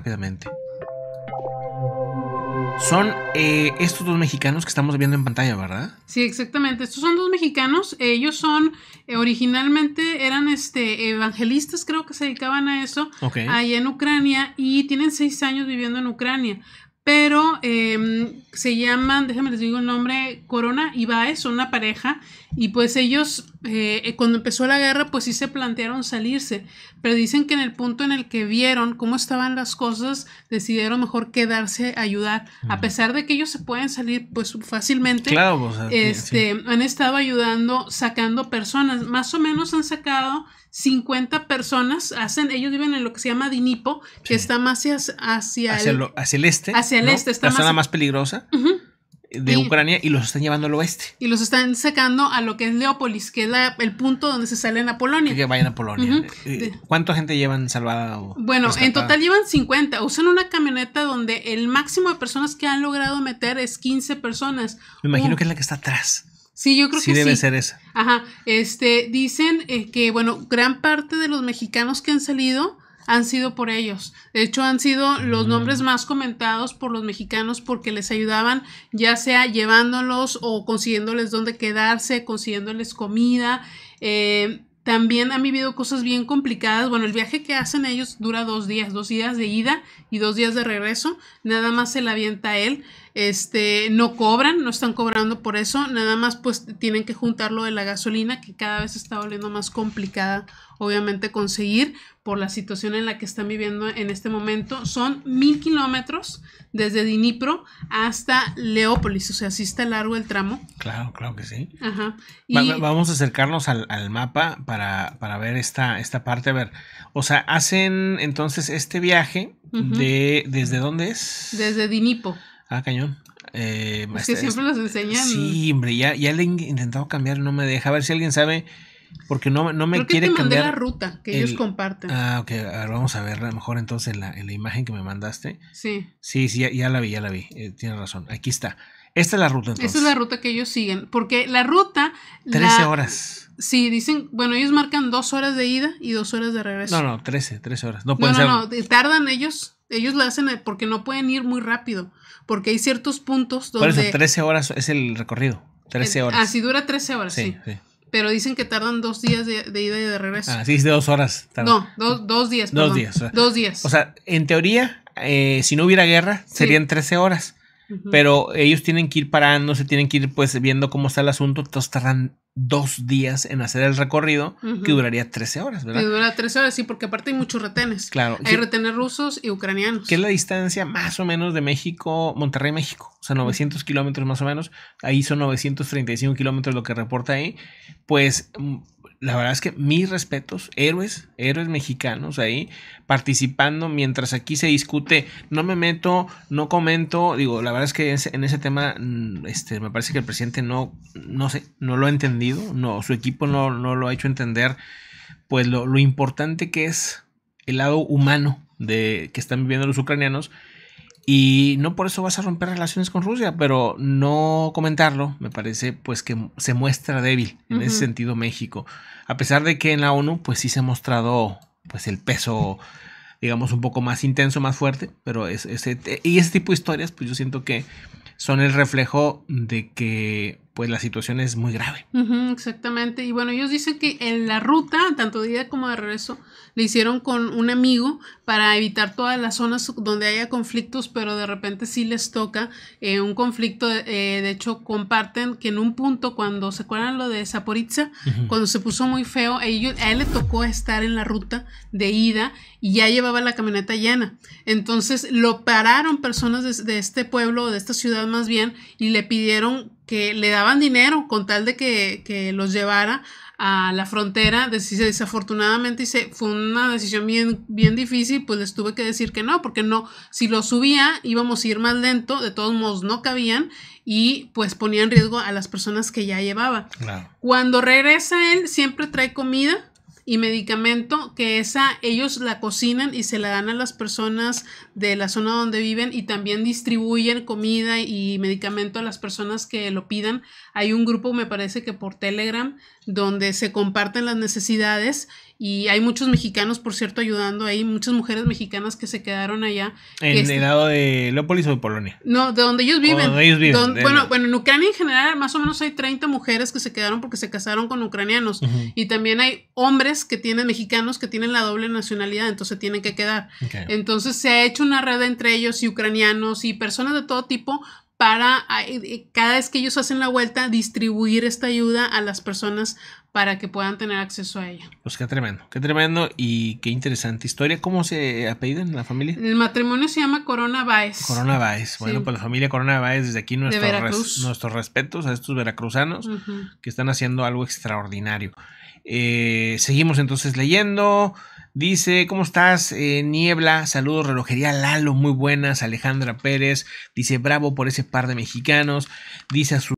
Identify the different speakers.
Speaker 1: rápidamente. Son eh, estos dos mexicanos que estamos viendo en pantalla, ¿verdad?
Speaker 2: Sí, exactamente. Estos son dos mexicanos. Ellos son, eh, originalmente eran este, evangelistas, creo que se dedicaban a eso, allá en Ucrania, y tienen seis años viviendo en Ucrania pero em, se llaman, déjenme les digo el nombre, Corona y Baez, son una pareja, y pues ellos, eh, eh, cuando empezó la guerra, pues sí se plantearon salirse, pero dicen que en el punto en el que vieron cómo estaban las cosas, decidieron mejor quedarse a ayudar, a pesar de que ellos se pueden salir pues fácilmente, pues, este, han estado ayudando, sacando personas, más o menos han sacado 50 personas hacen, ellos viven en lo que se llama Dinipo, que está más hacia, hacia, el,
Speaker 1: hacia el, este. Hacia el este, está La zona más peligrosa. Eh, de Ucrania y los están llevando al oeste.
Speaker 2: Y los están sacando a lo que es Leópolis, que es el punto donde se sale a Polonia. Que
Speaker 1: vayan a Polonia. Eh, ¿Cuánta gente llevan salvada? bueno, en total
Speaker 2: llevan 50. Usan una camioneta donde el máximo de personas que han logrado meter es 15 personas. Me imagino que
Speaker 1: es la que está atrás.
Speaker 2: Sí, yo creo sí que debe ser esa. Ajá. Este, dicen eh, que, bueno, gran parte de los mexicanos que han salido han sido por ellos. De hecho, han sido los mm. nombres más comentados por los mexicanos porque les ayudaban, ya sea llevándolos o consiguiéndoles dónde quedarse, consiguiéndoles comida. Eh, también han vivido cosas bien complicadas. Bueno, el viaje que hacen ellos dura dos días, dos días de ida y dos días de regreso. Nada más se la avienta él este, no cobran, no están cobrando por eso, nada más pues tienen que juntar lo de la gasolina que cada vez está volviendo más complicada obviamente conseguir por la situación en la que están viviendo en este momento. Son mil kilómetros desde Dinipro hasta Leópolis, o sea, sí está largo el tramo.
Speaker 1: Claro, claro que sí.
Speaker 2: Ajá. vamos
Speaker 1: a acercarnos al, mapa para, ver esta, esta parte. A ver, o sea, hacen entonces este viaje
Speaker 2: de,
Speaker 1: ¿desde dónde es?
Speaker 2: Desde Dinipo.
Speaker 1: Ah, cañón. Eh, es que siempre
Speaker 2: los enseñan. Sí,
Speaker 1: hombre, ya, ya le he intentado cambiar, no me deja. A ver si alguien sabe, porque no, me quiere cambiar. la
Speaker 2: ruta que ellos comparten. Ah,
Speaker 1: ok, a ver, vamos a ver, a lo mejor entonces en la, imagen que me mandaste. Sí. Sí, sí, ya, la vi, ya la vi. Eh, tienes razón, aquí está. Esta es la ruta entonces. Esta es la
Speaker 2: ruta que ellos siguen, porque la ruta... 13 horas. Sí, dicen, bueno, ellos marcan dos horas de ida y dos horas de regreso. No,
Speaker 1: no, 13, 13 horas. No, no, no, no,
Speaker 2: tardan ellos ellos la hacen eh, porque no pueden ir muy rápido, porque hay ciertos puntos donde... Por
Speaker 1: 13 horas es el recorrido, 13 horas. Así dura 13 horas, sí.
Speaker 2: Pero dicen que tardan dos días de, ida y de regreso. Ah, es de dos
Speaker 1: horas. No, dos, dos días. Dos días. dos días. O sea, en teoría, eh, si no hubiera guerra, serían 13 horas. Pero ellos tienen que ir parando. Se tienen que ir pues viendo cómo está el asunto, entonces tardan dos días en hacer el recorrido que duraría 13 horas, ¿verdad? Que
Speaker 2: dura 13 horas, sí, porque aparte hay muchos retenes. Claro. Hay retenes rusos y ucranianos.
Speaker 1: qué es la distancia más o menos de México, Monterrey, México o sea, 900 kilómetros más o menos, ahí son 935 kilómetros lo que reporta ahí, pues mm, la verdad es que mis respetos, héroes, héroes mexicanos ahí participando mientras aquí se discute, no me meto, no comento, digo, la verdad es que en ese tema mm, este me parece que el presidente no no sé, no lo ha entendido, no su equipo no, no lo ha hecho entender pues lo, lo importante que es el lado humano de que están viviendo los ucranianos y no por eso vas a romper relaciones con Rusia, pero no comentarlo me parece pues que se muestra débil en ese sentido México. A pesar de que en la ONU pues sí se ha mostrado pues el peso digamos un poco más intenso, más fuerte, pero ese, y ese tipo de historias pues yo siento que son el reflejo de que pues la situación es muy grave.
Speaker 2: exactamente. Y bueno, ellos dicen que en la ruta, tanto de ida como de regreso, le hicieron con un amigo para evitar todas las zonas donde haya conflictos, pero de repente sí les toca eh, un conflicto. Eh, de hecho, comparten que en un punto, cuando se acuerdan lo de Zaporizza, cuando se puso muy feo, a, ellos, él le tocó estar en la ruta de ida y ya llevaba la camioneta llena. Entonces lo pararon personas de, de este pueblo, de esta ciudad más bien, y le pidieron que le daban dinero con tal de que, los llevara a la frontera. Desafortunadamente se, fue una decisión bien, bien difícil, pues les tuve que decir que no, porque no, si los subía íbamos a ir más lento, de todos modos no cabían y pues ponía en riesgo a las personas que ya llevaba. Cuando regresa él siempre trae comida y medicamento que esa ellos la cocinan y se la dan a las personas de la zona donde viven y también distribuyen comida y medicamento a las personas que lo pidan. Hay un grupo, me parece que por Telegram, donde se comparten las necesidades y hay muchos mexicanos, por cierto, ayudando Hay muchas mujeres mexicanas que se quedaron allá. ¿En este el lado
Speaker 1: de Lópolis o Polonia?
Speaker 2: No, de donde ellos viven. bueno, bueno, en Ucrania en general más o menos hay 30 mujeres que se quedaron porque se casaron con ucranianos y también hay hombres que tienen mexicanos que tienen la doble nacionalidad, entonces tienen que quedar. Entonces se ha hecho una red entre ellos y ucranianos y personas de todo tipo para cada vez que ellos hacen la vuelta distribuir esta ayuda a las personas para que puedan tener acceso a ella.
Speaker 1: Pues qué tremendo, qué tremendo y qué interesante historia. ¿Cómo se apellidan la familia?
Speaker 2: El matrimonio se llama Corona Baez. Corona
Speaker 1: Baez. Bueno, pues la familia Corona Baez, desde aquí nuestros respetos a estos veracruzanos que están haciendo algo extraordinario. Eh, seguimos entonces leyendo. Dice, ¿cómo estás? Eh, Niebla, saludos, relojería Lalo, muy buenas. Alejandra Pérez, dice, bravo por ese par de mexicanos. Dice a su